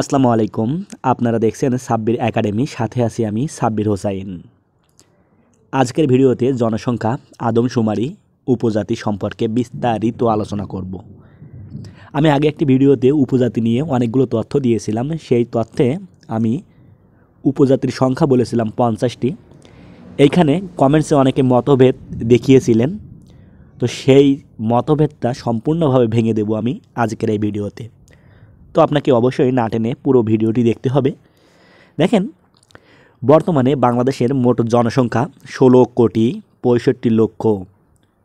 আসসালামু আলাইকুম আপনারা দেখছেন সাব্বির একাডেমি সাথে আছি আমি সাব্বির হোসাইন আজকের ভিডিওতে জনসংখ্যা আদমশুমারি উপজাতি সম্পর্কে বিস্তারিত আলোচনা করব আমি আগে একটি ভিডিওতে উপজাতি নিয়ে অনেকগুলো তথ্য দিয়েছিলাম সেই তথ্যে আমি উপজাতির সংখ্যা বলেছিলাম পঞ্চাশটি এইখানে কমেন্টসে অনেকে মতভেদ দেখিয়েছিলেন তো সেই মতভেদটা সম্পূর্ণভাবে ভেঙে দেব আমি আজকের এই ভিডিওতে তো আপনাকে অবশ্যই না টেনে পুরো ভিডিওটি দেখতে হবে দেখেন বর্তমানে বাংলাদেশের মোট জনসংখ্যা ষোলো কোটি পঁয়ষট্টি লক্ষ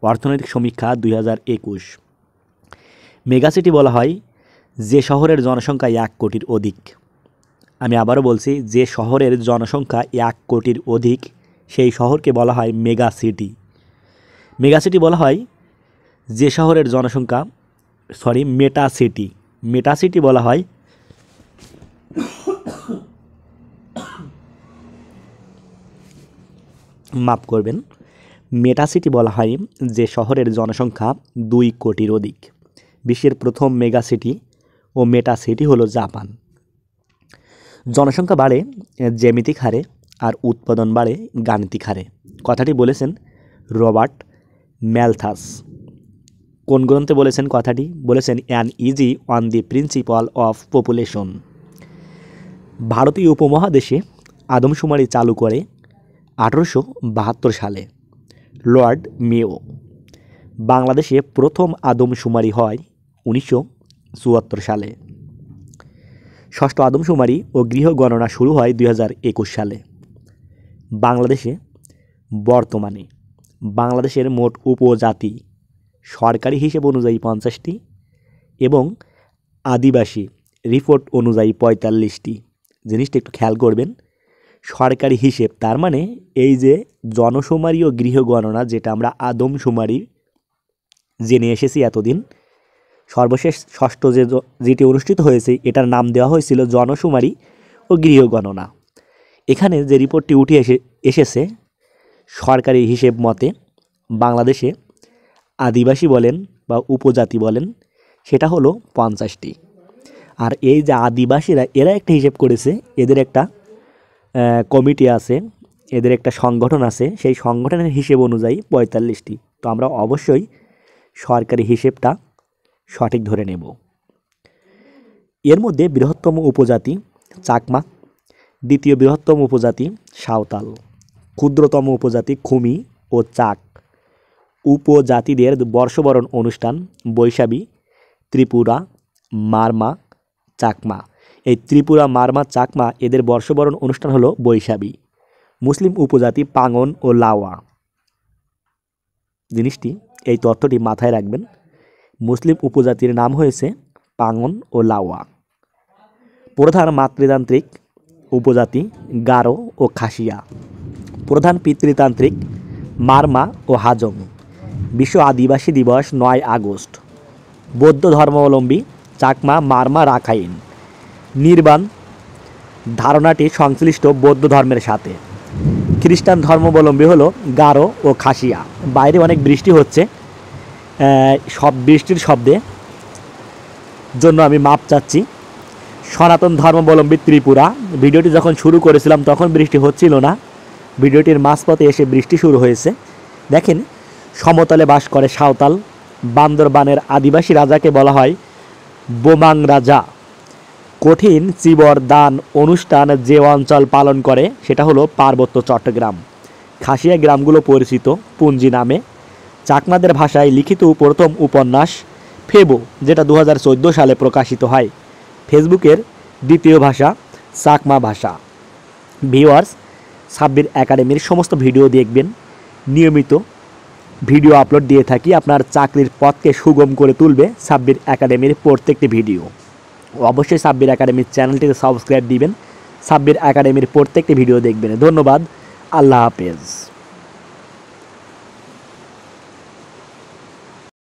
অর্থনৈতিক সমীক্ষা দুই হাজার একুশ মেগাসিটি বলা হয় যে শহরের জনসংখ্যা এক কোটির অধিক আমি আবারও বলছি যে শহরের জনসংখ্যা এক কোটির অধিক সেই শহরকে বলা হয় মেগা সিটি মেগা সিটি বলা হয় যে শহরের জনসংখ্যা সরি মেটা সিটি মেটাসিটি বলা হয় মাপ করবেন মেটাসিটি বলা হয় যে শহরের জনসংখ্যা দুই কোটির অধিক বিশ্বের প্রথম মেগাসিটি ও মেটাসিটি হলো জাপান জনসংখ্যা বাড়ে জ্যামিতিক হারে আর উৎপাদন বাড়ে গাণিতিক হারে কথাটি বলেছেন রবার্ট ম্যালথাস কোন গ্রন্থে বলেছেন কথাটি বলেছেন an essay on the principle of population ভারতীয় উপমহাদেশে আদমশুমারি চালু করে আঠেরোশো বাহাত্তর সালে লর্ড মেও বাংলাদেশে প্রথম আদমশুমারি হয় উনিশশো চুয়াত্তর সালে ষষ্ঠ আদমশুমারি ও গৃহ গণনা শুরু হয় দুই সালে বাংলাদেশে বর্তমানে বাংলাদেশের মোট উপজাতি সরকারি হিসেব অনুযায়ী পঞ্চাশটি এবং আদিবাসী রিপোর্ট অনুযায়ী পঁয়তাল্লিশটি জিনিসটা একটু খেয়াল করবেন সরকারি হিসেব তার মানে এই যে জনশুমারি ও গৃহগণনা যেটা আমরা সুমারি জেনে এসেছি এতদিন সর্বশেষ ষষ্ঠ যে যেটি অনুষ্ঠিত হয়েছে এটার নাম দেওয়া হয়েছিল জনসুমারি ও গৃহগণনা এখানে যে রিপোর্টটি উঠে এসে এসেছে সরকারি হিসেব মতে বাংলাদেশে আদিবাসী বলেন বা উপজাতি বলেন সেটা হলো পঞ্চাশটি আর এই যে আদিবাসীরা এরা একটা হিসেব করেছে এদের একটা কমিটি আছে এদের একটা সংগঠন আছে সেই সংগঠনের হিসেব অনুযায়ী পঁয়তাল্লিশটি তো আমরা অবশ্যই সরকারি হিসেবটা সঠিক ধরে নেব এর মধ্যে বৃহত্তম উপজাতি চাকমা দ্বিতীয় বৃহত্তম উপজাতি সাঁওতাল ক্ষুদ্রতম উপজাতি খুমি ও চাক উপজাতিদের বর্ষবরণ অনুষ্ঠান বৈশাবী ত্রিপুরা মারমা চাকমা এই ত্রিপুরা মারমা চাকমা এদের বর্ষবরণ অনুষ্ঠান হলো বৈশাবী মুসলিম উপজাতি পাঙ্গন ও লাওয়া জিনিসটি এই তথ্যটি মাথায় রাখবেন মুসলিম উপজাতির নাম হয়েছে পাঙ্গন ও লাওয়া প্রধান মাতৃতান্ত্রিক উপজাতি গারো ও খাসিয়া প্রধান পিতৃতান্ত্রিক মারমা ও হাজং বিশ্ব আদিবাসী দিবস নয় আগস্ট বৌদ্ধ ধর্মাবলম্বী চাকমা মারমা রাখাইন নির্বাণ ধারণাটি সংশ্লিষ্ট বৌদ্ধ ধর্মের সাথে খ্রিস্টান ধর্মাবলম্বী হলো গারো ও খাসিয়া বাইরে অনেক বৃষ্টি হচ্ছে সব বৃষ্টির শব্দে জন্য আমি মাপ চাচ্ছি সনাতন ধর্মাবলম্বী ত্রিপুরা ভিডিওটি যখন শুরু করেছিলাম তখন বৃষ্টি হচ্ছিল না ভিডিওটির মাঝপথে এসে বৃষ্টি শুরু হয়েছে দেখেন সমতলে বাস করে সাঁওতাল বান্দরবানের আদিবাসী রাজাকে বলা হয় বোমাং রাজা কঠিন চিবর দান অনুষ্ঠান যে অঞ্চল পালন করে সেটা হলো পার্বত্য চট্টগ্রাম খাসিয়া গ্রামগুলো পরিচিত পুঞ্জি নামে চাকমাদের ভাষায় লিখিত প্রথম উপন্যাস ফেবো যেটা দু সালে প্রকাশিত হয় ফেসবুকের দ্বিতীয় ভাষা চাকমা ভাষা ভিওয়ার্স সাব্বির একাডেমির সমস্ত ভিডিও দেখবেন নিয়মিত ভিডিও আপলোড দিয়ে থাকি আপনার চাকরির পথকে সুগম করে তুলবে সাব্বির একাডেমির প্রত্যেকটি ভিডিও অবশ্যই সাব্বির একাডেমির চ্যানেলটিকে সাবস্ক্রাইব দিবেন সাব্বির একাডেমির প্রত্যেকটি ভিডিও দেখবেন ধন্যবাদ আল্লাহ হাফেজ